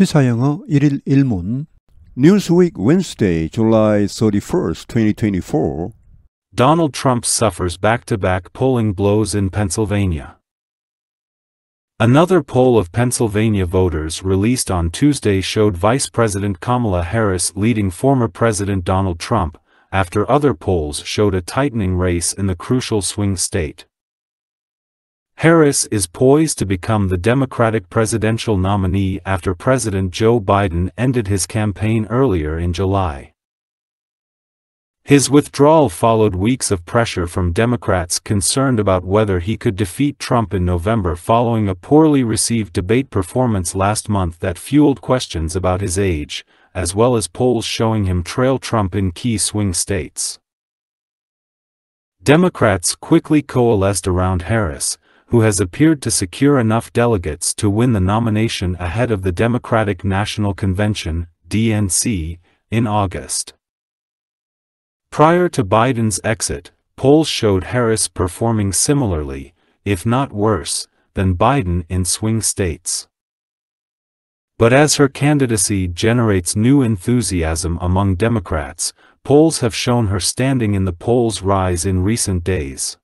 시사영어 1일 1문 Newsweek Wednesday, July 31, 2024 Donald Trump suffers back-to-back polling blows in Pennsylvania. Another poll of Pennsylvania voters released on Tuesday showed Vice President Kamala Harris leading former President Donald Trump, after other polls showed a tightening race in the crucial swing state. Harris is poised to become the Democratic presidential nominee after President Joe Biden ended his campaign earlier in July. His withdrawal followed weeks of pressure from Democrats concerned about whether he could defeat Trump in November following a poorly received debate performance last month that fueled questions about his age, as well as polls showing him trail Trump in key swing states. Democrats quickly coalesced around Harris, who has appeared to secure enough delegates to win the nomination ahead of the Democratic National Convention, DNC, in August. Prior to Biden's exit, polls showed Harris performing similarly, if not worse, than Biden in swing states. But as her candidacy generates new enthusiasm among Democrats, polls have shown her standing in the polls rise in recent days.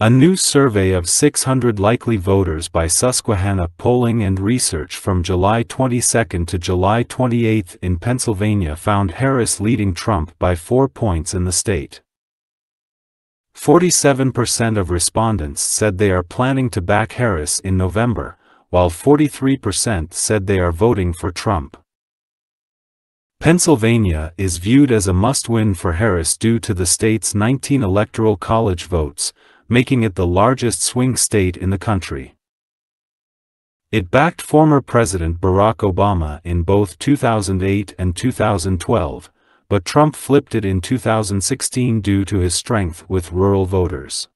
A new survey of 600 likely voters by Susquehanna Polling and Research from July 22 to July 28 in Pennsylvania found Harris leading Trump by four points in the state. 47% of respondents said they are planning to back Harris in November, while 43% said they are voting for Trump. Pennsylvania is viewed as a must-win for Harris due to the state's 19 electoral college votes, making it the largest swing state in the country. It backed former President Barack Obama in both 2008 and 2012, but Trump flipped it in 2016 due to his strength with rural voters.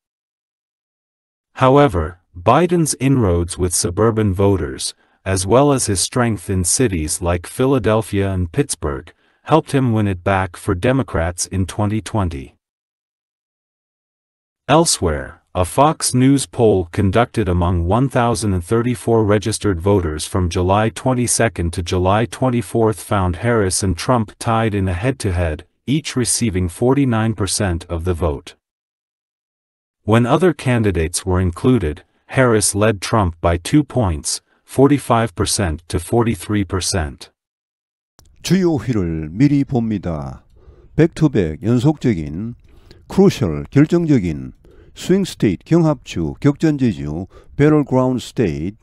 However, Biden's inroads with suburban voters, as well as his strength in cities like Philadelphia and Pittsburgh, helped him win it back for Democrats in 2020. Elsewhere, a Fox News poll conducted among 1,034 registered voters from July 22 to July 24 found Harris and Trump tied in a head-to-head, -head, each receiving 49% of the vote. When other candidates were included, Harris led Trump by two points, 45% to 43%. 주요 휘를 미리 봅니다. 백투백 연속적인, crucial, 결정적인 스윙 스테이트, 경합주, 격전지주, 배럴그라운드 스테이트,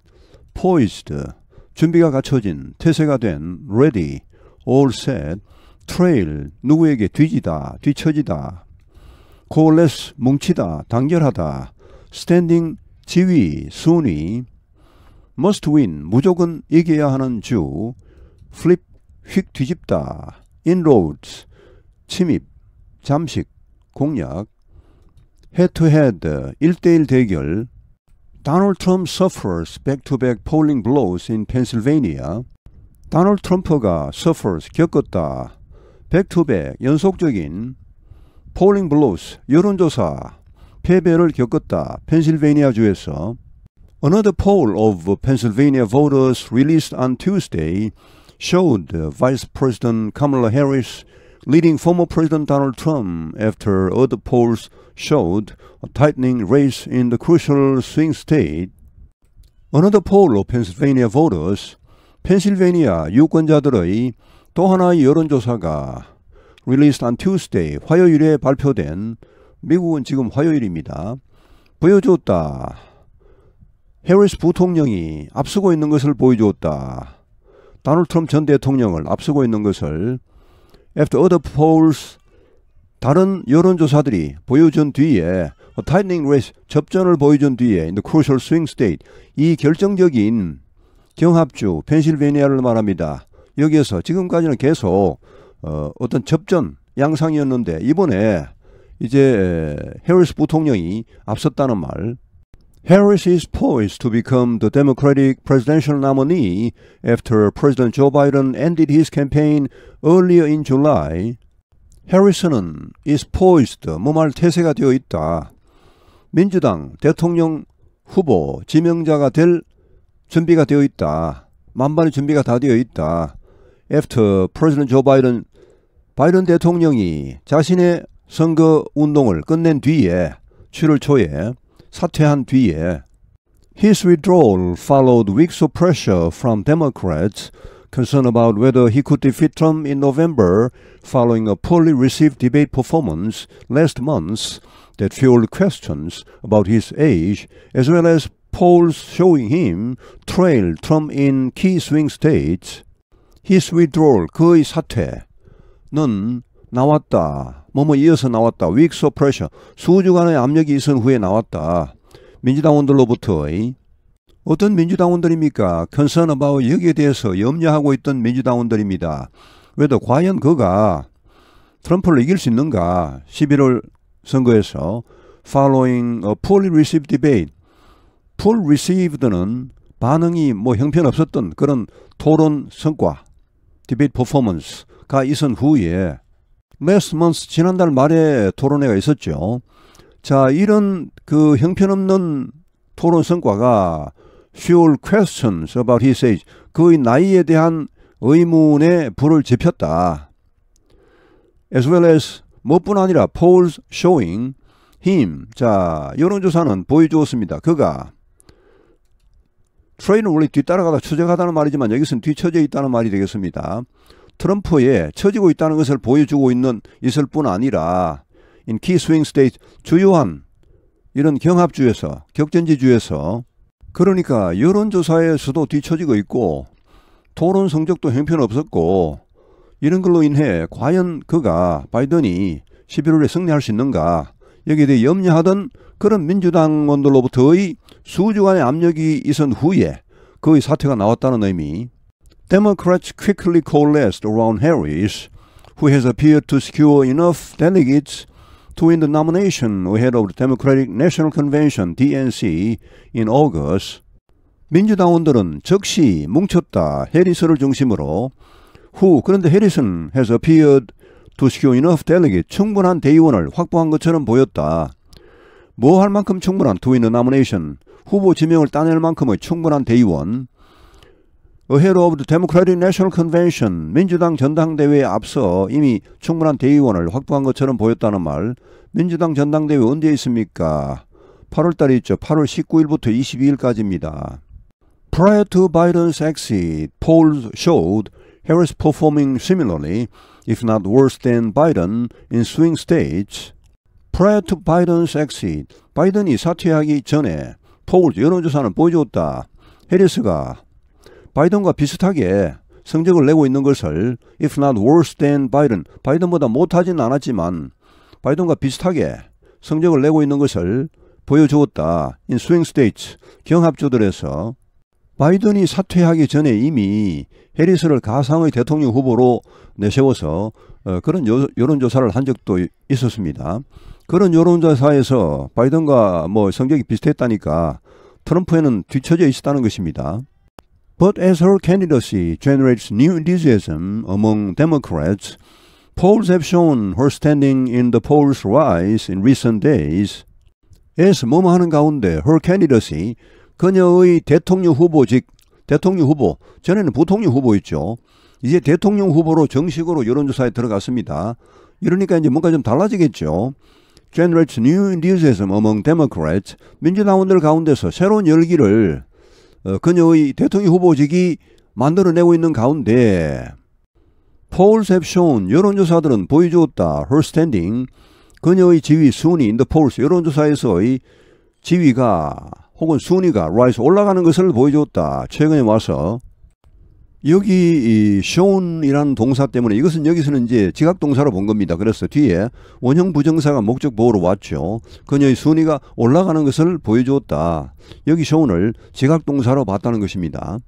포이스드, 준비가 갖춰진, 태세가 된, 레디, 올셋, 트레일, 누구에게 뒤지다, 뒤처지다, 코어레스, 뭉치다, 단결하다, 스탠딩, 지위, 순위, 머스 s 윈 무조건 이겨야 하는 주, 플립 휙 뒤집다, 인로 r o 침입, 잠식, 공략, Head-to-head, head 일대일 대결 Donald Trump suffers back-to-back polling blows in Pennsylvania. Donald Trump가 suffers 겪었다. back-to-back 연속적인 polling blows 여론조사 패배를 겪었다. Pennsylvania 주에서 Another poll of Pennsylvania voters released on Tuesday showed Vice President Kamala Harris leading former President Donald Trump after other polls showed a tightening race in the crucial swing state. Another poll of Pennsylvania voters, 펜실베니아 유권자들의 또 하나의 여론조사가 released on Tuesday 화요일에 발표된 미국은 지금 화요일입니다. 보여줬다. 해리스 부통령이 앞서고 있는 것을 보여줬다. 다널드 트럼프 전 대통령을 앞서고 있는 것을 After other polls, 다른 여론조사들이 보여준 뒤에 어, tightening race 접전을 보여준 뒤에 in the crucial swing state 이 결정적인 경합주 펜실베니아를 말합니다. 여기에서 지금까지는 계속 어, 어떤 접전 양상이었는데 이번에 이제 해리스 부통령이 앞섰다는 말 Harris is poised to become the Democratic presidential nominee after President Joe Biden ended his campaign earlier in July. 해리슨은 is poised, 무말 태세가 되어 있다. 민주당 대통령 후보 지명자가 될 준비가 되어 있다. 만반의 준비가 다 되어 있다. After President Joe Biden, 바이든 대통령이 자신의 선거 운동을 끝낸 뒤에 7월 초에 사퇴한 뒤에 his withdrawal followed weeks of pressure from Democrats concerned about whether he could defeat Trump in November following a poorly received debate performance last month that fueled questions about his age as well as polls showing him trail Trump in key swing states. His withdrawal, 그의 사퇴는 나왔다. 뭐뭐 이어서 나왔다. weak so pressure. 수주간의 압력이 있은 후에 나왔다. 민주당원들로부터의 어떤 민주당원들입니까? concern about 여기에 대해서 염려하고 있던 민주당원들입니다. 왜 더 과연 그가 트럼프를 이길 수 있는가? 11월 선거에서 following a poorly received debate. poor received는 반응이 뭐 형편없었던 그런 토론 성과, debate performance가 있은 후에 매스먼스 지난달 말에 토론회가 있었죠. 자, 이런 그 형편없는 토론 성과가 fuel questions about his age. 그의 나이에 대한 의문에 불을 지폈다. as well as 무뿐 아니라 polls showing him. 자, 여론조사는 보여주었습니다. 그가 트레인은 원래 뒤따라가다 추적하다는 말이지만 여기서는 뒤처져 있다는 말이 되겠습니다. 트럼프에 처지고 있다는 것을 보여주고 있는 있을 뿐 아니라 인 키스윙 스테이트 주요한 이런 경합주에서 격전지주에서 그러니까 여론조사에서도 뒤처지고 있고 토론 성적도 형편없었고 이런 걸로 인해 과연 그가 바이든이 11월에 승리할 수 있는가 여기에 대해 염려하던 그런 민주당원들로부터의 수주간의 압력이 있은 후에 그의 사태가 나왔다는 의미 Democrats quickly coalesced around Harris, who has appeared to secure enough delegates to win the nomination ahead of the Democratic National Convention DNC in August. 민주당원들은 즉시 뭉쳤다 해리스를 중심으로 후 그런데 해리슨 has appeared to secure enough delegate s 충분한 대의원을 확보한 것처럼 보였다. 뭐 할 만큼 충분한 to win the nomination 후보 지명을 따낼 만큼의 충분한 대의원 ahead of the Democratic National Convention 민주당 전당대회에 앞서 이미 충분한 대의원을 확보한 것처럼 보였다는 말 민주당 전당대회 언제 있습니까? 8월달에 있죠. 8월 19일부터 22일까지입니다. Prior to Biden's exit, polls showed Harris performing similarly, if not worse than Biden, in swing states. Prior to Biden's exit, 바이든이 사퇴하기 전에 포울 여론조사는 보여줬다. 해리스가 바이든과 비슷하게 성적을 내고 있는 것을 if not worse than 바이든, 바이든보다 못하지는 않았지만 바이든과 비슷하게 성적을 내고 있는 것을 보여주었다. 인 스윙 스테이츠 경합주들에서 바이든이 사퇴하기 전에 이미 해리스를 가상의 대통령 후보로 내세워서 어, 그런 여, 여론조사를 한 적도 있었습니다. 그런 여론조사에서 바이든과 뭐 성적이 비슷했다니까 트럼프에는 뒤처져 있었다는 것입니다. But as her candidacy generates new enthusiasm among Democrats, polls have shown her standing in the polls rise in recent days. as 뭐뭐하는 가운데 her candidacy, 그녀의 대통령 후보직, 대통령 후보, 전에는 부통령 후보였죠. 이제 대통령 후보로 정식으로 여론조사에 들어갔습니다. 이러니까 이제 뭔가 좀 달라지겠죠. generates new enthusiasm among Democrats, 민주당원들 가운데서 새로운 열기를 어, 그녀의 대통령 후보직이 만들어내고 있는 가운데 폴 셉션 여론조사들은 보여주었다. 헐 스탠딩 그녀의 지위 순위 인더 폴스 여론조사에서의 지위가 혹은 순위가 라이스 올라가는 것을 보여주었다 최근에 와서 여기 이 shown이라는 동사 때문에 이것은 여기서는 이제 지각 동사로 본 겁니다. 그래서 뒤에 원형 부정사가 목적 보호로 왔죠. 그녀의 순위가 올라가는 것을 보여주었다. 여기 shown을 지각 동사로 봤다는 것입니다.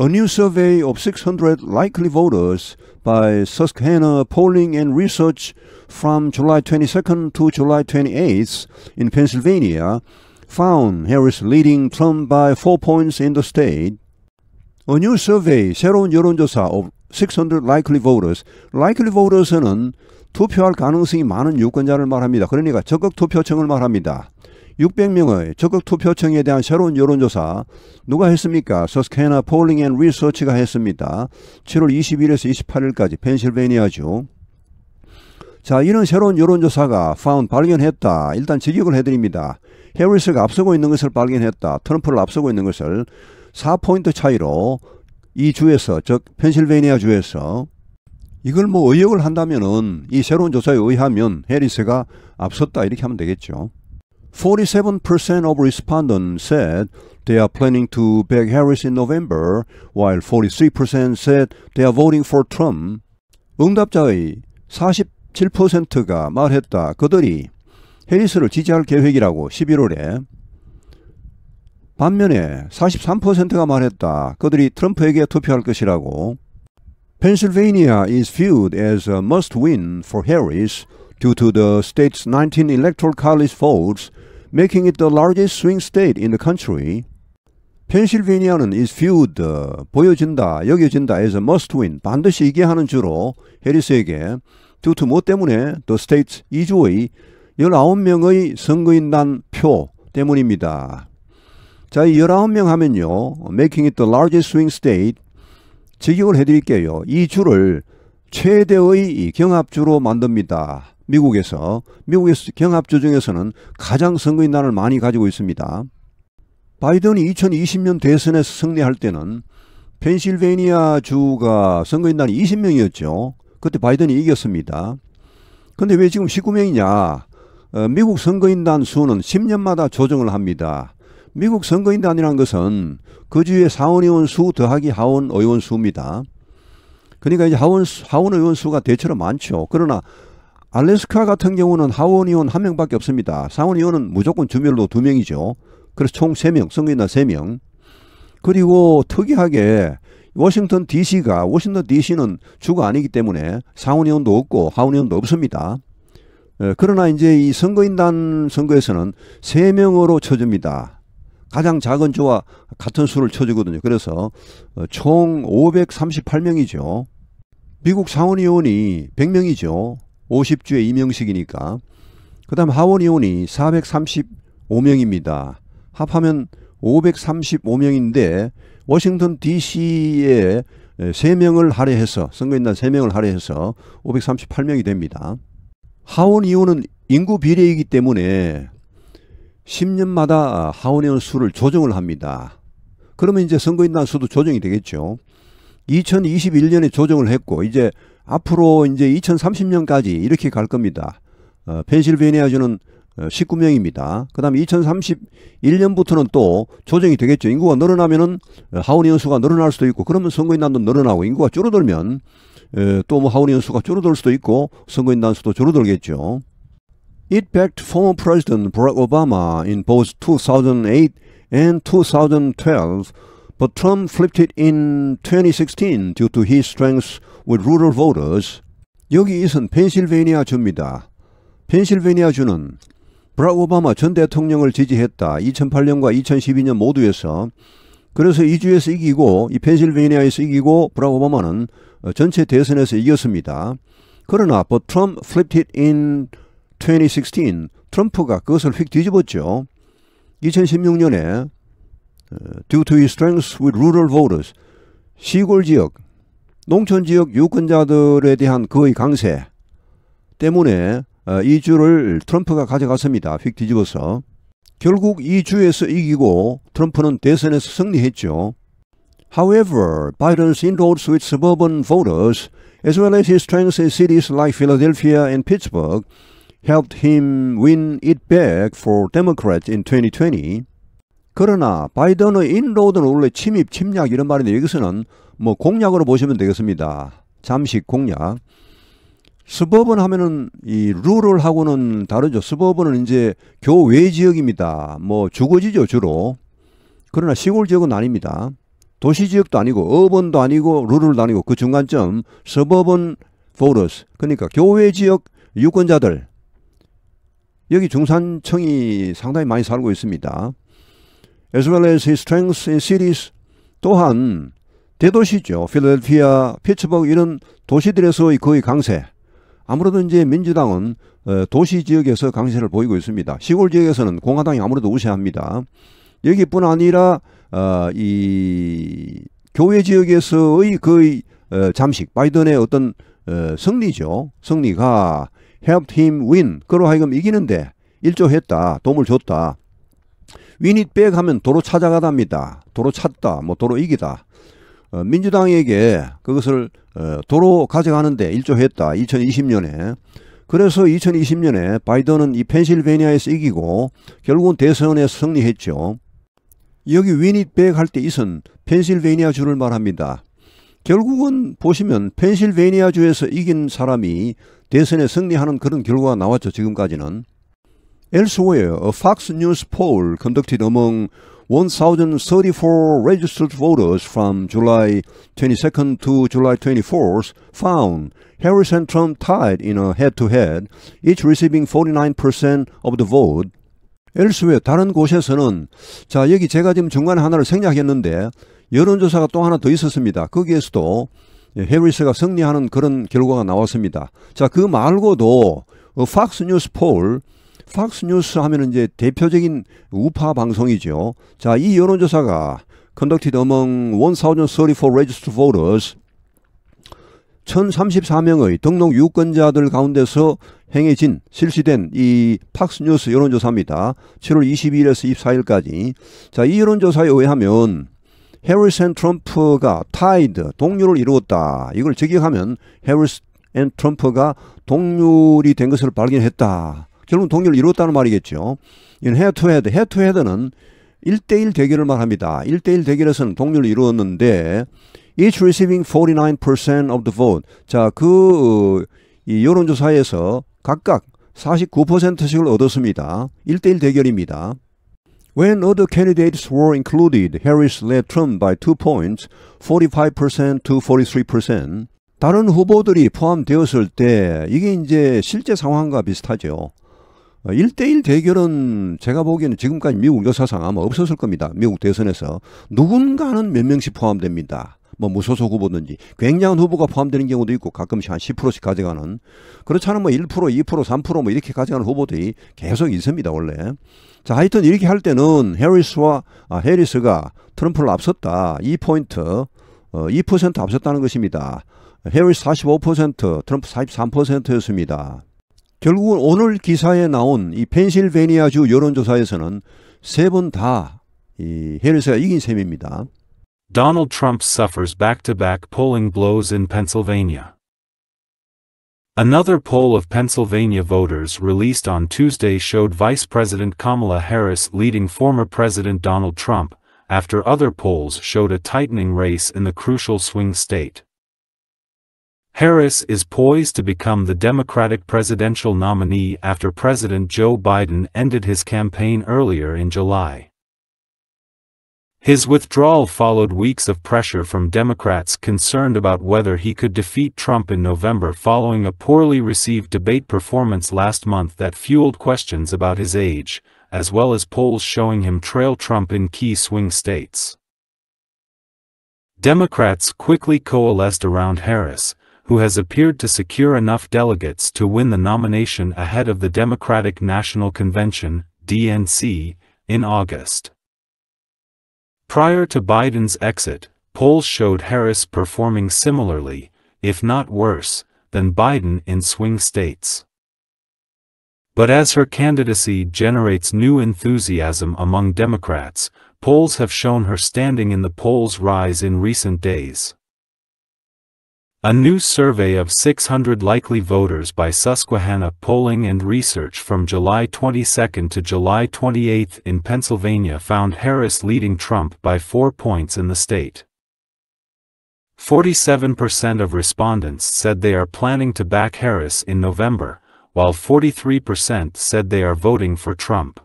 A new survey of 600 likely voters by Susquehanna Polling and Research from July 22nd to July 28th in Pennsylvania found Harris leading Trump by four points in the state. A new survey, 새로운 여론조사 of 600 likely voters. likely voters는 투표할 가능성이 많은 유권자를 말합니다. 그러니까 적극 투표층을 말합니다. 600명의 적극 투표층에 대한 새로운 여론조사 누가 했습니까? 서스케나 폴링 앤 리서치가 했습니다. 7월 21일에서 28일까지 펜실베니아주 자 이런 새로운 여론조사가 파운 발견했다. 일단 직역을 해드립니다. 해리스가 앞서고 있는 것을 발견했다. 트럼프를 앞서고 있는 것을 4포인트 차이로 이 주에서 즉 펜실베이니아 주에서 이걸 뭐 의역을 한다면은 이 새로운 조사에 의하면 해리스가 앞섰다 이렇게 하면 되겠죠. 47% of respondents said they are planning to back Harris in November, while 43% said they are voting for Trump. 응답자의 47%가 말했다. 그들이 해리스를 지지할 계획이라고 11월에 반면에 43%가 말했다. 그들이 트럼프에게 투표할 것이라고. Pennsylvania is viewed as a must win for Harris due to the state's 19 electoral college votes, making it the largest swing state in the country. 펜실베니아는 is viewed, 보여진다, 여겨진다 as a must win, 반드시 이겨야 하는 주로 해리스에게 due to 뭐 때문에 the state's 2조의 19명의 선거인단 표 때문입니다. 자, 이 19명 하면요. making it the largest swing state. 직역을 해드릴게요. 이 주를 최대의 경합주로 만듭니다. 미국에서. 미국에서 경합주 중에서는 가장 선거인 난을 많이 가지고 있습니다. 바이든이 2020년 대선에서 승리할 때는 펜실베니아 주가 선거인단이 20명이었죠. 그때 바이든이 이겼습니다. 근데 왜 지금 19명이냐? 어, 미국 선거인단 수는 10년마다 조정을 합니다. 미국 선거인단이라는 것은 그 주에 상원의원 수 더하기 하원 의원 수입니다. 그러니까 이제 하원, 하원 의원 수가 대체로 많죠. 그러나 알래스카 같은 경우는 하원 의원 한 명밖에 없습니다. 상원 의원은 무조건 주별로 두 명이죠. 그래서 총 세 명, 선거인단 세 명. 그리고 특이하게 워싱턴 DC가 워싱턴 DC는 주가 아니기 때문에 상원 의원도 없고 하원 의원도 없습니다. 예, 그러나 이제 이 선거인단 선거에서는 세명으로 쳐줍니다. 가장 작은 조와 같은 수를 쳐주거든요. 그래서 어, 총 538명이죠. 미국 상원의원이 100명이죠. 50주에 2명씩이니까그 다음 하원의원이 435명입니다. 합하면 535명인데 워싱턴 DC에 3명을 할애해서 선거인단 3명을 할애해서 538명이 됩니다. 하원 의원은 인구 비례이기 때문에 10년마다 하원의원 수를 조정을 합니다. 그러면 이제 선거인단 수도 조정이 되겠죠. 2021년에 조정을 했고 이제 앞으로 이제 2030년까지 이렇게 갈 겁니다. 어, 펜실베니아주는 19명입니다. 어, 그 다음에 2031년부터는 또 조정이 되겠죠. 인구가 늘어나면은 어, 하원의원 수가 늘어날 수도 있고 그러면 선거인단도 늘어나고 인구가 줄어들면 어, 또뭐 하원의원 수가 줄어들 수도 있고 선거인단 수도 줄어들겠죠. It backed former President Barack Obama in both 2008 and 2012, but Trump flipped it in 2016 due to his strengths with rural voters. 여기 이은 펜실베니아 주입니다. 펜실베니아 주는 브락 오바마 전 대통령을 지지했다. 2008년과 2012년 모두에서 그래서 이 주에서 이기고 이 펜실베니아에서 이기고 브락 오바마는 전체 대선에서 이겼습니다. 그러나 but Trump flipped it in 2016 트럼프가 그것을 휙 뒤집었죠. 2016년에 due to his strength with rural voters 시골 지역 농촌 지역 유권자들에 대한 그의 강세 때문에 이 주를 트럼프가 가져갔습니다. 휙 뒤집어서 결국 이 주에서 이기고 트럼프는 대선에서 승리했죠. However, Biden's inroads with suburban voters, as well as his strengths in cities like Philadelphia and Pittsburgh, helped him win it back for Democrats in 2020. 그러나 바이든의 인로드는 원래 침입, 침략 이런 말인데 여기서는 뭐공략으로 보시면 되겠습니다. 잠식 공략수버번 하면은 이 룰을하고는 다르죠. 수버번은 이제 교외 지역입니다. 뭐 주거지죠 주로. 그러나 시골 지역은 아닙니다. 도시 지역도 아니고 어번도 아니고 룰을 아니고 그 중간점 서버번 포러스 그러니까 교외 지역 유권자들 여기 중산층이 상당히 많이 살고 있습니다. As well as his strength in cities 또한 대도시죠. 필라델피아, 피츠버그 이런 도시들에서의 거의 강세. 아무래도 이제 민주당은 어, 도시 지역에서 강세를 보이고 있습니다. 시골 지역에서는 공화당이 아무래도 우세합니다. 여기뿐 아니라 어, 이 교회 지역에서의 거의 어, 잠식 바이든의 어떤 승리죠. 승리가 helped him win. 그로 하여금 이기는데 일조했다. 도움을 줬다. win it back 하면 도로 찾아가답니다. 도로 찾다. 뭐 도로 이기다. 어, 민주당에게 그것을 어, 도로 가져가는데 일조했다. 2020년에. 그래서 2020년에 바이든은 이 펜실베니아에서 이기고 결국은 대선에 서 승리했죠. 여기 위닛백 할때 이선 펜실베니아 주를 말합니다. 결국은 보시면 펜실베니아 주에서 이긴 사람이 대선에 승리하는 그런 결과가 나왔죠. 지금까지는. Elsewhere, a Fox News poll conducted among 1,034 registered voters from July 22nd to July 24th found Harris and Trump tied in a head-to-head, -head, each receiving 49% of the vote. elsewhere 다른 곳에서는 자 여기 제가 지금 중간에 하나를 생략했는데 여론조사가 또 하나 더 있었습니다. 거기에서도 헤 예, 해리스가 승리하는 그런 결과가 나왔습니다. 자, 그 말고도 어, 팍스 뉴스 폴 팍스 뉴스 하면 이제 대표적인 우파 방송이죠. 자, 이 여론조사가 conducted among 1,034 registered voters 1034명의 등록 유권자들 가운데서 행해진 실시된 이 팍스뉴스 여론조사입니다. 7월 22일에서 24일까지. 자, 이 여론조사에 의하면 해리슨 트럼프가 타이드 동률을 이루었다. 이걸 제기하면 해리슨 트럼프가 동률이 된 것을 발견했다. 결국 동률을 이루었다는 말이겠죠. 이건 헤드투헤드. 헤드투헤드는 1대1 대결을 말합니다. 1대1 대결에서는 동률을 이루었는데 each receiving 49% of the vote. 자, 그 이 여론조사에서 각각 49%씩을 얻었습니다. 1대1 대결입니다. When other candidates were included, Harris led Trump by 2 points, 45% to 43%. 다른 후보들이 포함되었을 때 이게 이제 실제 상황과 비슷하죠. 1대1 대결은 제가 보기에는 지금까지 미국 역사상 아마 없었을 겁니다. 미국 대선에서. 누군가는 몇 명씩 포함됩니다. 뭐 무소속 후보든지 굉장한 후보가 포함되는 경우도 있고 가끔씩 한 10%씩 가져가는 그렇잖아요. 뭐 1%, 2%, 3%뭐 이렇게 가져가는 후보들이 계속 있습니다. 원래. 자, 하여튼 이렇게 할 때는 해리스와 아, 해리스가 트럼프를 앞섰다. 2포인트 어, 2% 앞섰다는 것입니다. 해리스 45%, 트럼프 43%였습니다. 결국은 오늘 기사에 나온 이 펜실베니아주 여론조사에서는 세번다이 해리스가 이긴 셈입니다. Donald Trump suffers back-to-back -back polling blows in Pennsylvania. Another poll of Pennsylvania voters released on Tuesday showed Vice President Kamala Harris leading former President Donald Trump, after other polls showed a tightening race in the crucial swing state. Harris is poised to become the Democratic presidential nominee after President Joe Biden ended his campaign earlier in July. His withdrawal followed weeks of pressure from Democrats concerned about whether he could defeat Trump in November following a poorly received debate performance last month that fueled questions about his age, as well as polls showing him trail Trump in key swing states. Democrats quickly coalesced around Harris, who has appeared to secure enough delegates to win the nomination ahead of the Democratic National Convention, DNC, in August. Prior to Biden's exit, polls showed Harris performing similarly, if not worse, than Biden in swing states. But as her candidacy generates new enthusiasm among Democrats, polls have shown her standing in the polls rise in recent days. A new survey of 600 likely voters by Susquehanna Polling and Research from July 22 to July 28 in Pennsylvania found Harris leading Trump by four points in the state. 47% of respondents said they are planning to back Harris in November, while 43% said they are voting for Trump.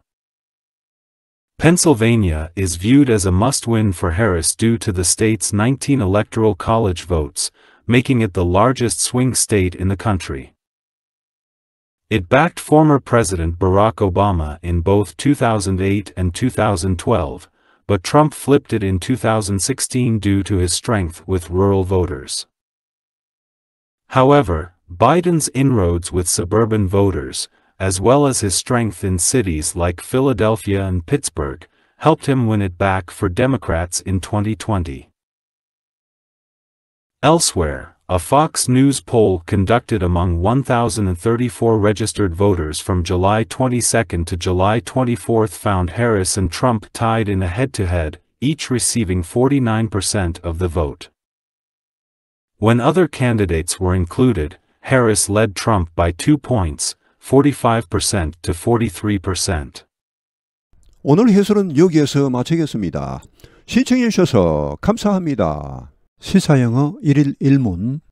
Pennsylvania is viewed as a must-win for Harris due to the state's 19 electoral college votes, making it the largest swing state in the country. It backed former President Barack Obama in both 2008 and 2012, but Trump flipped it in 2016 due to his strength with rural voters. However, Biden's inroads with suburban voters, as well as his strength in cities like Philadelphia and Pittsburgh, helped him win it back for Democrats in 2020. Elsewhere, a Fox News poll conducted among 1,034 registered voters from July 22 to July 24 found Harris and Trump tied in a head-to-head, each receiving 49% of the vote. When other candidates were included, Harris led Trump by two points, 45% to 43%. 오늘 해설은 여기에서 마치겠습니다. 주셔서 감사합니다. 시사영어 1일 1문